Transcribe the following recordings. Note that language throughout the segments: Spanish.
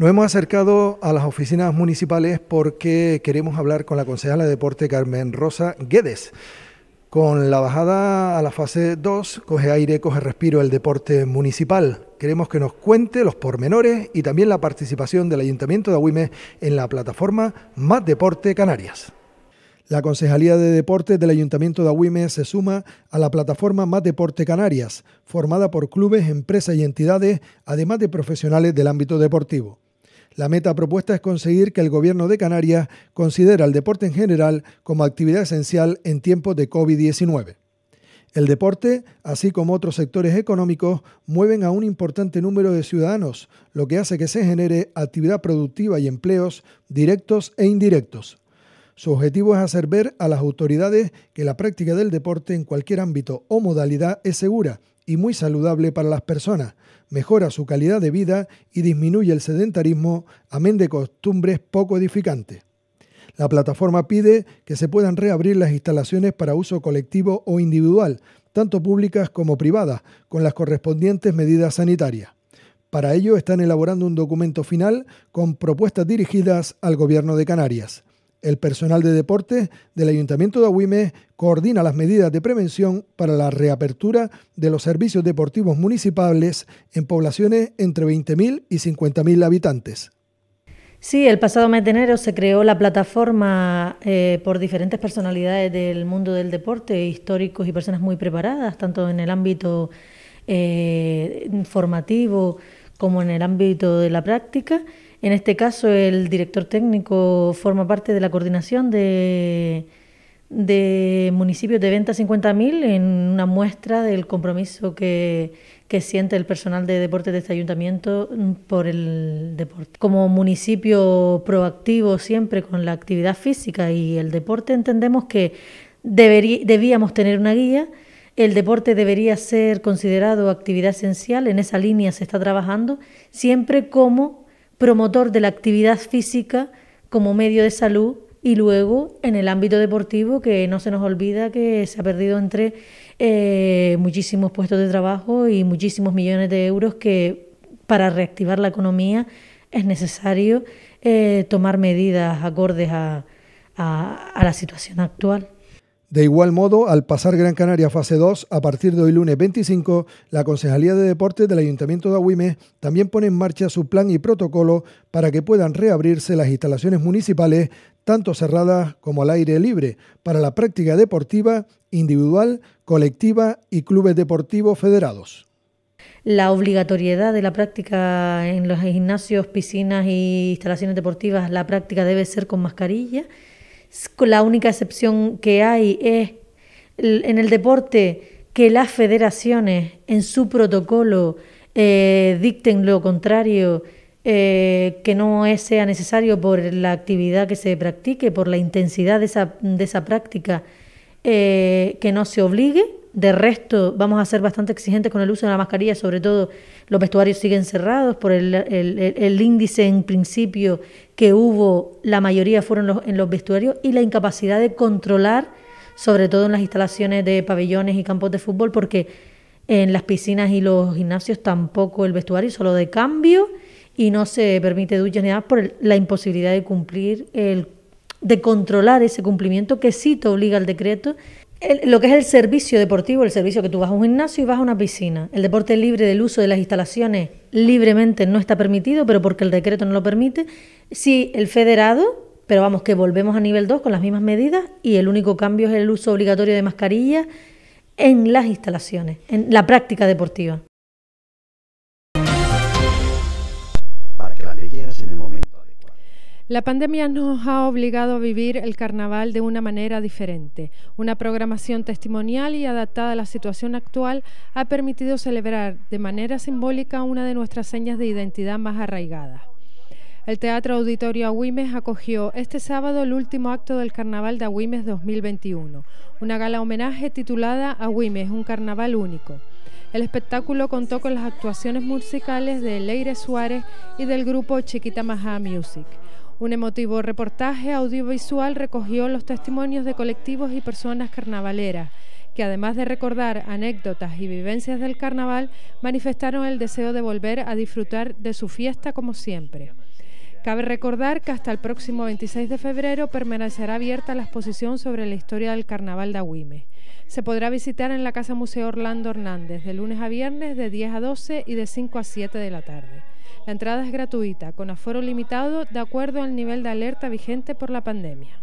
Nos hemos acercado a las oficinas municipales porque queremos hablar con la concejala de deporte Carmen Rosa Guedes. Con la bajada a la fase 2, coge aire, coge respiro el deporte municipal. Queremos que nos cuente los pormenores y también la participación del Ayuntamiento de Agüime en la plataforma Más Deporte Canarias. La Concejalía de Deportes del Ayuntamiento de Agüime se suma a la plataforma Más Deporte Canarias, formada por clubes, empresas y entidades, además de profesionales del ámbito deportivo. La meta propuesta es conseguir que el gobierno de Canarias considere al deporte en general como actividad esencial en tiempos de COVID-19. El deporte, así como otros sectores económicos, mueven a un importante número de ciudadanos, lo que hace que se genere actividad productiva y empleos directos e indirectos. Su objetivo es hacer ver a las autoridades que la práctica del deporte en cualquier ámbito o modalidad es segura y muy saludable para las personas, mejora su calidad de vida y disminuye el sedentarismo, amén de costumbres poco edificantes. La plataforma pide que se puedan reabrir las instalaciones para uso colectivo o individual, tanto públicas como privadas, con las correspondientes medidas sanitarias. Para ello están elaborando un documento final con propuestas dirigidas al Gobierno de Canarias. El personal de deporte del Ayuntamiento de Agüime coordina las medidas de prevención para la reapertura de los servicios deportivos municipales en poblaciones entre 20.000 y 50.000 habitantes. Sí, el pasado mes de enero se creó la plataforma eh, por diferentes personalidades del mundo del deporte, históricos y personas muy preparadas, tanto en el ámbito eh, formativo como en el ámbito de la práctica en este caso, el director técnico forma parte de la coordinación de, de municipios de venta 50.000 en una muestra del compromiso que, siente el personal de deportes de este ayuntamiento por el deporte. Como municipio proactivo siempre con la actividad física y el deporte, entendemos que debíamos tener una guía. El deporte debería ser considerado actividad esencial, en esa línea se está trabajando, siempre como promotor de la actividad física como medio de salud y luego en el ámbito deportivo, que no se nos olvida que se ha perdido entre eh, muchísimos puestos de trabajo y muchísimos millones de euros que para reactivar la economía es necesario eh, tomar medidas acordes a la situación actual. De igual modo, al pasar Gran Canaria fase 2, a partir de hoy lunes 25, la Concejalía de Deportes del Ayuntamiento de Agüimes también pone en marcha su plan y protocolo para que puedan reabrirse las instalaciones municipales, tanto cerradas como al aire libre, para la práctica deportiva, individual, colectiva y clubes deportivos federados. La obligatoriedad de la práctica en los gimnasios, piscinas y instalaciones deportivas, la práctica debe ser con mascarilla la única excepción que hay es en el deporte que las federaciones en su protocolo eh, dicten lo contrario, eh, que no sea necesario por la actividad que se practique, por la intensidad de esa, de esa práctica, eh, que no se obligue de resto, vamos a ser bastante exigentes con el uso de la mascarilla, sobre todo los vestuarios siguen cerrados por el, índice en principio que hubo, la mayoría fueron en los vestuarios y la incapacidad de controlar, sobre todo en las instalaciones de pabellones y campos de fútbol, porque en las piscinas y los gimnasios tampoco el vestuario, solo de cambio y no se permite duchas ni nada por la imposibilidad de cumplir el de controlar ese cumplimiento que sí te obliga el decreto lo que es el servicio deportivo, el servicio que tú vas a un gimnasio y vas a una piscina. El deporte libre del uso de las instalaciones libremente no está permitido, pero porque el decreto no lo permite. Sí, el federado, pero vamos, que volvemos a nivel 2 con las mismas medidas y el único cambio es el uso obligatorio de mascarilla en las instalaciones, en la práctica deportiva. La pandemia nos ha obligado a vivir el carnaval de una manera diferente. Una programación testimonial y adaptada a la situación actual ha permitido celebrar de manera simbólica una de nuestras señas de identidad más arraigadas. El Teatro Auditorio Agüimes acogió este sábado el último acto del Carnaval de Agüimes 2021, una gala homenaje titulada Agüimes, un carnaval único. El espectáculo contó con las actuaciones musicales de Leire Suárez y del grupo Chiquita Majá Music. Un emotivo reportaje audiovisual recogió los testimonios de colectivos y personas carnavaleras que además de recordar anécdotas y vivencias del carnaval, manifestaron el deseo de volver a disfrutar de su fiesta como siempre. Cabe recordar que hasta el próximo 26 de febrero permanecerá abierta la exposición sobre la historia del Carnaval de Agüime. Se podrá visitar en la Casa Museo Orlando Hernández de lunes a viernes de 10 a 12 y de 5 a 7 de la tarde. La entrada es gratuita, con aforo limitado de acuerdo al nivel de alerta vigente por la pandemia.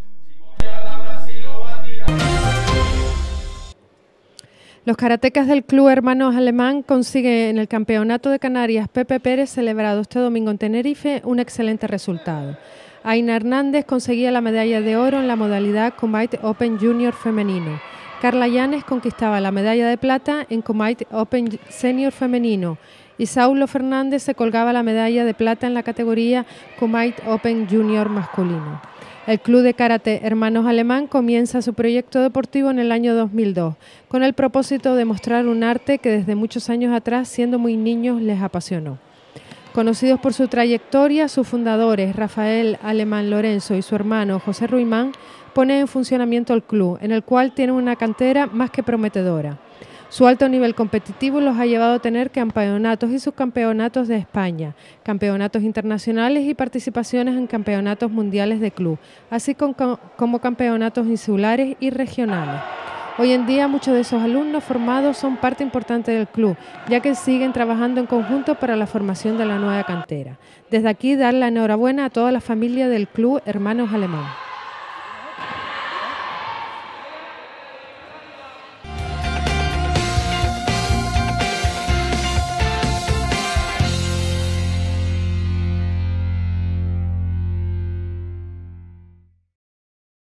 Los karatecas del Club Hermanos Alemán consiguen en el Campeonato de Canarias Pepe Pérez, celebrado este domingo en Tenerife, un excelente resultado. Aina Hernández conseguía la medalla de oro en la modalidad Kumite Open Junior femenino. Carla Llanes conquistaba la medalla de plata en Kumite Open Senior femenino y Saulo Fernández se colgaba la medalla de plata en la categoría Kumite Open Junior masculino. El Club de Karate Hermanos Alemán comienza su proyecto deportivo en el año 2002, con el propósito de mostrar un arte que desde muchos años atrás, siendo muy niños, les apasionó. Conocidos por su trayectoria, sus fundadores, Rafael Alemán Lorenzo y su hermano José Ruimán, ponen en funcionamiento el club, en el cual tienen una cantera más que prometedora. Su alto nivel competitivo los ha llevado a tener campeonatos y subcampeonatos de España, campeonatos internacionales y participaciones en campeonatos mundiales de club, así como campeonatos insulares y regionales. Hoy en día muchos de esos alumnos formados son parte importante del club, ya que siguen trabajando en conjunto para la formación de la nueva cantera. Desde aquí dar la enhorabuena a toda la familia del club Hermanos Alemán.